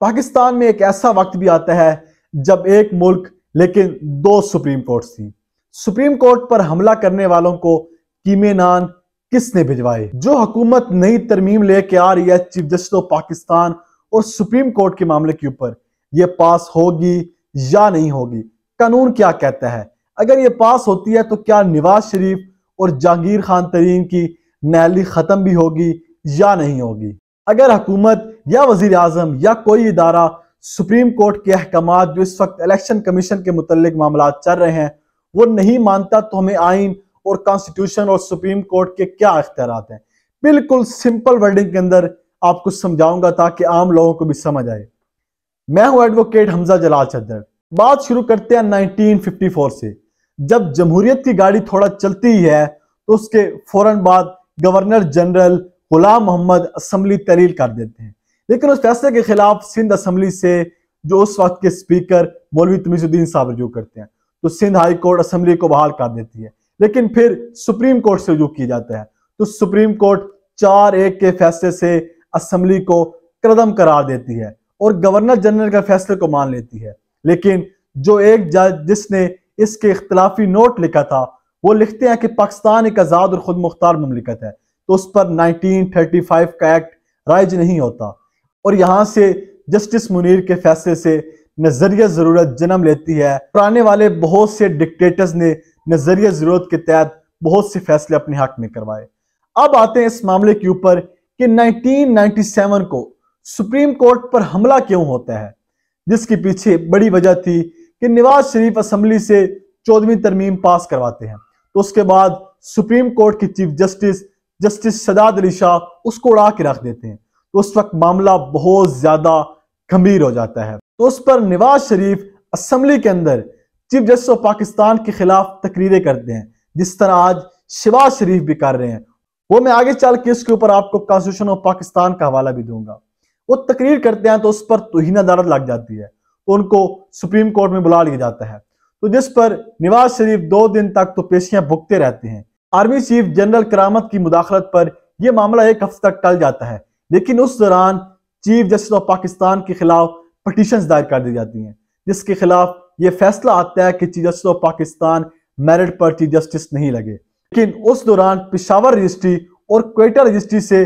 पाकिस्तान में एक ऐसा वक्त भी आता है जब एक मुल्क लेकिन दो सुप्रीम कोर्ट थी सुप्रीम कोर्ट पर हमला करने वालों को कीमे नान किसने भिजवाए जो हुकूमत नई तरमीम लेके आ रही है चीफ जस्टिस ऑफ पाकिस्तान और सुप्रीम कोर्ट के मामले के ऊपर ये पास होगी या नहीं होगी कानून क्या कहता है अगर ये पास होती है तो क्या नवाज शरीफ और जहांगीर खान तरीन की नहली खत्म भी होगी या नहीं होगी अगर हुकूमत या वजीर आजम या कोई इदारा सुप्रीम कोर्ट के अहकाम जो इस वक्त इलेक्शन कमीशन के मुतल मामला चल रहे हैं वो नहीं मानता तो हमें आइन और कॉन्स्टिट्यूशन और सुप्रीम कोर्ट के क्या अख्तियार हैं बिल्कुल सिंपल वर्डिंग के अंदर आपको समझाऊंगा ताकि आम लोगों को भी समझ आए मैं हूं एडवोकेट हमजा जलाल चद्दर बात शुरू करते हैं 1954 से जब जमहूरियत की गाड़ी थोड़ा चलती ही है तो उसके फौरन बाद governor general Ghulam Mohammad assembly तहलील कर देते हैं लेकिन उस फैसले के खिलाफ सिंध असम्बली से जो उस वक्त के स्पीकर मौलवी तमीजुद्दीन साहब रजू करते हैं तो सिंध हाई कोर्ट असम्बली को बहाल कर देती है लेकिन फिर सुप्रीम कोर्ट से रजू किया जाता है तो सुप्रीम कोर्ट चार एक के फैसले से असम्बली को कदम करार देती है और गवर्नर जनरल के फैसले को मान लेती है लेकिन जो एक जज जिसने इसके इख्तलाफी नोट लिखा था वो लिखते हैं कि पाकिस्तान एक आज़ाद और खुद मुख्तार ममलिकत है तो उस पर 1935 का एक्ट राइज नहीं होता और यहाँ से जस्टिस मुनीर के फैसले से नजरिया जरूरत जन्म लेती है पुराने वाले बहुत से डिक्टेटर्स ने नजरिया जरूरत के तहत बहुत से फैसले अपने हक में करवाए अब आते हैं इस मामले के ऊपर कि 1997 को सुप्रीम कोर्ट पर हमला क्यों होता है जिसके पीछे बड़ी वजह थी कि नवाज शरीफ असम्बली से चौदहवीं तरमीम पास करवाते हैं तो उसके बाद सुप्रीम कोर्ट के chief justice justice Sadad Ali Shah उसको उड़ा के रख देते हैं तो उस वक्त मामला बहुत ज्यादा गंभीर हो जाता है तो उस पर नवाज शरीफ असम्बली के अंदर चीफ जस्टिस ऑफ पाकिस्तान के खिलाफ तकरीरें करते हैं जिस तरह आज शिवाज शरीफ भी कर रहे हैं वो मैं आगे चल के इसके ऊपर आपको कॉन्स्टिट्यूशन ऑफ पाकिस्तान का हवाला भी दूंगा वो तकरीर करते हैं तो उस पर तोहन अदालत लग जाती है तो उनको सुप्रीम कोर्ट में बुला लिया जाता है तो जिस पर नवाज शरीफ दो दिन तक तो पेशियां भुगते रहते हैं आर्मी चीफ जनरल करामत की मुदाखलत पर यह मामला एक हफ्ते तक टल जाता है लेकिन उस दौरान चीफ जस्टिस ऑफ पाकिस्तान के खिलाफ पटिशन दायर कर दी जाती हैं जिसके खिलाफ ये फैसला आता है कि chief justice of Pakistan merit पर चीफ जस्टिस नहीं लगे लेकिन उस दौरान पिशावर रजिस्ट्री और क्वेटा रजिस्ट्री से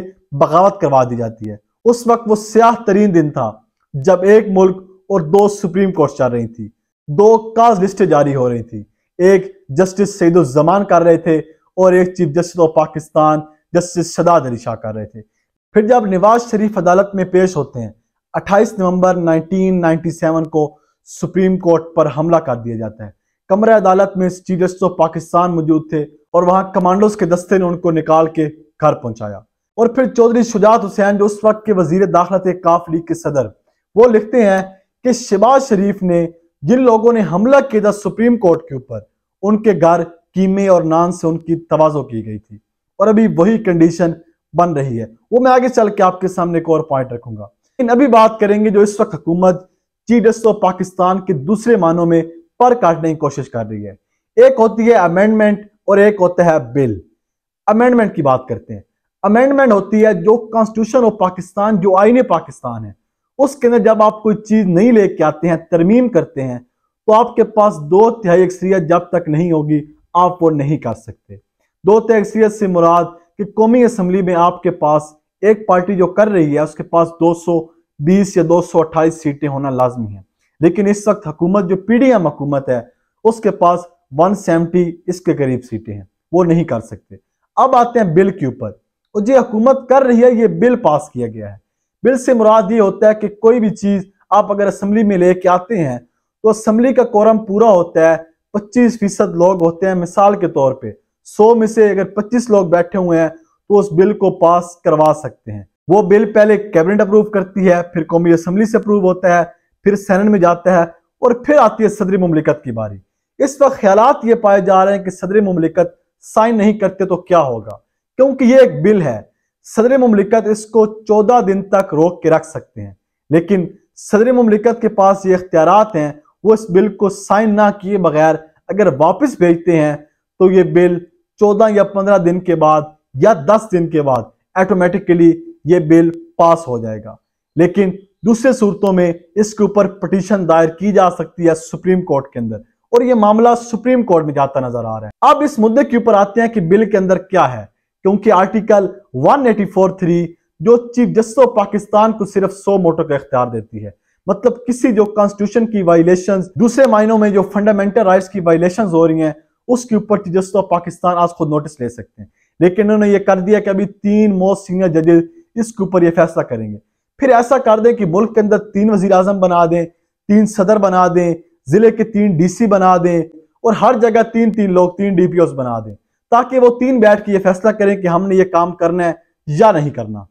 बगावत करवा दी जाती है उस वक्त वो स्याह तरीन दिन था जब एक मुल्क और दो सुप्रीम कोर्ट चल रही थी दो काज लिस्टें जारी हो रही थी एक जस्टिस सईदुज्जमान कर रहे थे और एक chief justice of Pakistan justice Shadad Ali Shah कर रहे थे फिर जब नवाज शरीफ अदालत में पेश होते हैं 28 नवंबर 1997 को सुप्रीम कोर्ट पर हमला कर दिया जाता है कमरे अदालत में स्टीडर्स ऑफ पाकिस्तान मौजूद थे और वहां कमांडोज के दस्ते ने उनको निकाल के घर पहुंचाया और फिर चौधरी शुजात हुसैन जो उस वक्त के वजीर थे काफ लीग के सदर वो लिखते हैं कि शिबाज शरीफ ने जिन लोगों ने हमला किया था सुप्रीम कोर्ट के ऊपर उनके घर कीमे और नान से उनकी तोजो की गई थी और अभी वही कंडीशन बन रही है वो मैं आगे चल के आपके सामने एक और पॉइंट रखूंगा लेकिन अभी बात करेंगे जो इस वक्त हुकूमत चीडस और पाकिस्तान के दूसरे मानों में पर काटने की कोशिश कर रही है एक होती है अमेंडमेंट और एक होता है बिल अमेंडमेंट की बात करते हैं अमेंडमेंट होती है जो कॉन्स्टिट्यूशन ऑफ पाकिस्तान जो आईने पाकिस्तान है उसके अंदर जब आप कोई चीज नहीं लेके आते हैं तरमीम करते हैं तो आपके पास दो तिहाई अक्सरियत जब तक नहीं होगी आप वो नहीं कर सकते दो तिहाई अक्सरियत से मुराद कि कौमी असम्बली में आपके पास एक पार्टी जो कर रही है उसके पास 220 या 228 सीटें होना लाजमी है लेकिन इस वक्त हुकूमत जो पीडीएम हुकूमत है उसके पास 170 इसके करीब सीटें हैं वो नहीं कर सकते अब आते हैं बिल के ऊपर और जो हुकूमत कर रही है ये बिल पास किया गया है बिल से मुराद ये होता है कि कोई भी चीज आप अगर असम्बली में लेके आते हैं तो असम्बली का कोरम पूरा होता है पच्चीस फीसद लोग होते हैं मिसाल के तौर पर सौ में से अगर पच्चीस लोग बैठे हुए हैं तो उस बिल को पास करवा सकते हैं वो बिल पहले कैबिनेट अप्रूव करती है फिर कौमी असम्बली से अप्रूव होता है फिर सेनेट में जाता है और फिर आती है सदरी ममलिकत की बारी इस वक्त ख्याल ये पाए जा रहे हैं कि सदर ममलिकत साइन नहीं करते तो क्या होगा क्योंकि ये एक बिल है सदर ममलिकत इसको चौदह दिन तक रोक के रख सकते हैं लेकिन सदर ममलिकत के पास ये अख्तियार हैं वो इस बिल को साइन ना किए बगैर अगर वापस भेजते हैं तो ये बिल चौदह या पंद्रह दिन के बाद या दस दिन के बाद ऑटोमेटिकली ये बिल पास हो जाएगा लेकिन दूसरे सूरतों में इसके ऊपर पटिशन दायर की जा सकती है सुप्रीम कोर्ट के अंदर और ये मामला सुप्रीम कोर्ट में जाता नजर आ रहा है अब इस मुद्दे के ऊपर आते हैं कि बिल के अंदर क्या है क्योंकि आर्टिकल 184.3 जो चीफ जस्टिस ऑफ पाकिस्तान को सिर्फ 100 मोटो का इख्तियार देती है मतलब किसी जो कॉन्स्टिट्यूशन की वायलेशन दूसरे मायनों में जो फंडामेंटल राइट्स की वायलेशन हो रही हैं उसके ऊपर तेजस्व पाकिस्तान आज खुद नोटिस ले सकते हैं लेकिन उन्होंने ये कर दिया कि अभी तीन मोस्ट सीनियर जजेज इसके ऊपर ये फैसला करेंगे फिर ऐसा कर दें कि मुल्क के अंदर तीन वजीर आजम बना दें तीन सदर बना दें जिले के तीन डीसी बना दें और हर जगह तीन तीन लोग तीन डीपीओ बना दें ताकि वो तीन बैठ के ये फैसला करें कि हमने ये काम करना है या नहीं करना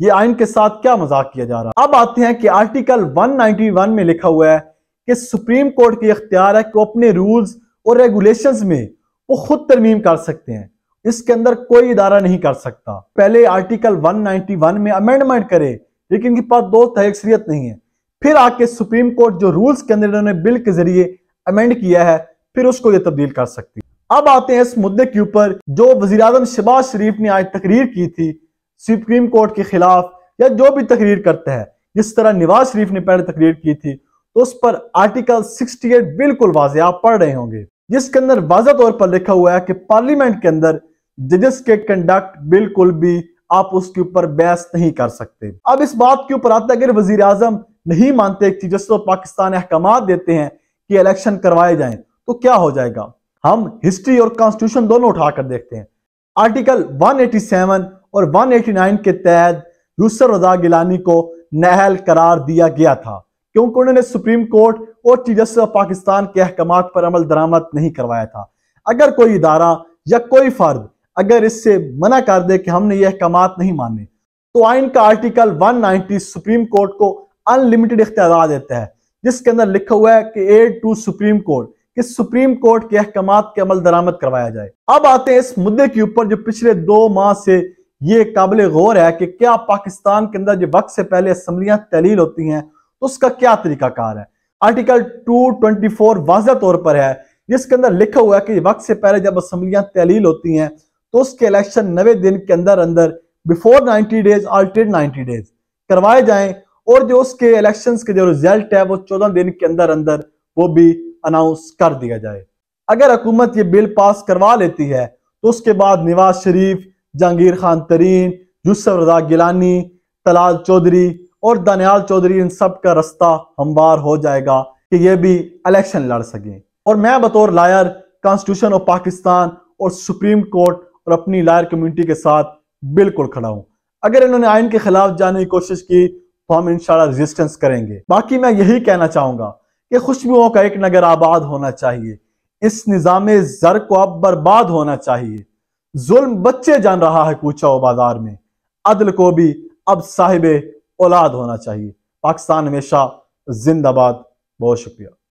ये आइन के साथ क्या मजाक किया जा रहा है अब आते हैं कि आर्टिकल वन में लिखा हुआ है कि सुप्रीम कोर्ट के अख्तियार है कि अपने रूल्स और रेगुलेशंस में वो खुद तरमीम कर सकते हैं इसके अंदर कोई इदारा नहीं कर सकता पहले आर्टिकल 191 में अमेंडमेंट करे लेकिन इनके पास दो तहसरियत नहीं है फिर आके सुप्रीम कोर्ट जो रूल्स के अंदर इन्होंने बिल के जरिए अमेंड किया है फिर उसको ये तब्दील कर सकती अब आते हैं इस मुद्दे के ऊपर जो वजी अजम शहबाज शरीफ ने आज तकरीर की थी सुप्रीम कोर्ट के खिलाफ या जो भी तकरीर करता है जिस तरह नवाज शरीफ ने पहले तकरीर की थी तो उस पर आर्टिकल 68 बिल्कुल वाजे आप पढ़ रहे होंगे जिसके अंदर वाजह तौर पर लिखा हुआ है कि पार्लियामेंट के अंदर जजेस के कंडक्ट बिल्कुल भी आप उसके ऊपर बहस नहीं कर सकते अब इस बात के ऊपर आता अगर वजीर आजम नहीं मानते जिस तो पाकिस्तान अहकाम देते हैं कि इलेक्शन करवाए जाए तो क्या हो जाएगा हम हिस्ट्री और कॉन्स्टिट्यूशन दोनों उठाकर देखते हैं आर्टिकल 187 और 189 के तहत यूसर रजा गिलानी को नहल करार दिया गया था क्योंकि उन्होंने सुप्रीम कोर्ट और चीफ जस्टिस ऑफ पाकिस्तान के अहकाम पर अमल दरामद नहीं करवाया था अगर कोई इदारा या कोई फर्द अगर इससे मना कर दे कि हमने ये अहकाम नहीं माने तो आइन का आर्टिकल 190 सुप्रीम कोर्ट को अनलिमिटेड इख्तियार देता है जिसके अंदर लिखा हुआ है कि ए टू सुप्रीम कोर्ट कि सुप्रीम कोर्ट के अहकाम के अमल दरामद करवाया जाए अब आते हैं इस मुद्दे के ऊपर जो पिछले दो माह से ये काबिल गौर है कि क्या पाकिस्तान के अंदर जो वक्त से पहले असम्बलियां तहलील होती हैं तो उसका क्या तरीकाकार है आर्टिकल 224 वाजह तौर पर है जिसके अंदर लिखा हुआ है कि वक्त से पहले जब असम्बलियां तहलील होती हैं तो उसके इलेक्शन नवे दिन के अंदर अंदर बिफोर 90 डेज और 90 डेज करवाए जाएं और जो उसके इलेक्शंस के जो रिजल्ट है वो चौदह दिन के अंदर अंदर वो भी अनाउंस कर दिया जाए अगर हुकूमत ये बिल पास करवा लेती है तो उसके बाद नवाज शरीफ जहांगीर खान तरीन यूसफ रजा गिलानी तलाल चौधरी और दनियाल चौधरी इन सब का रास्ता हमवार हो जाएगा कि ये भी इलेक्शन लड़ सकें और मैं बतौर लायर कॉन्स्टिट्यूशन ऑफ पाकिस्तान और सुप्रीम कोर्ट और अपनी लायर कम्युनिटी के साथ बिल्कुल खड़ा हूँ अगर इन्होंने आइन के खिलाफ जाने की कोशिश की तो हम इंशाल्लाह रेजिस्टेंस करेंगे बाकी मैं यही कहना चाहूंगा कि खुशबुओं का एक नगर आबाद होना चाहिए इस निज़ाम जर को अब बर्बाद होना चाहिए जुल्म बच्चे जान रहा है कूचा बाजार में अदल को भी अब साहिब औलाद होना चाहिए पाकिस्तान हमेशा जिंदाबाद बहुत शुक्रिया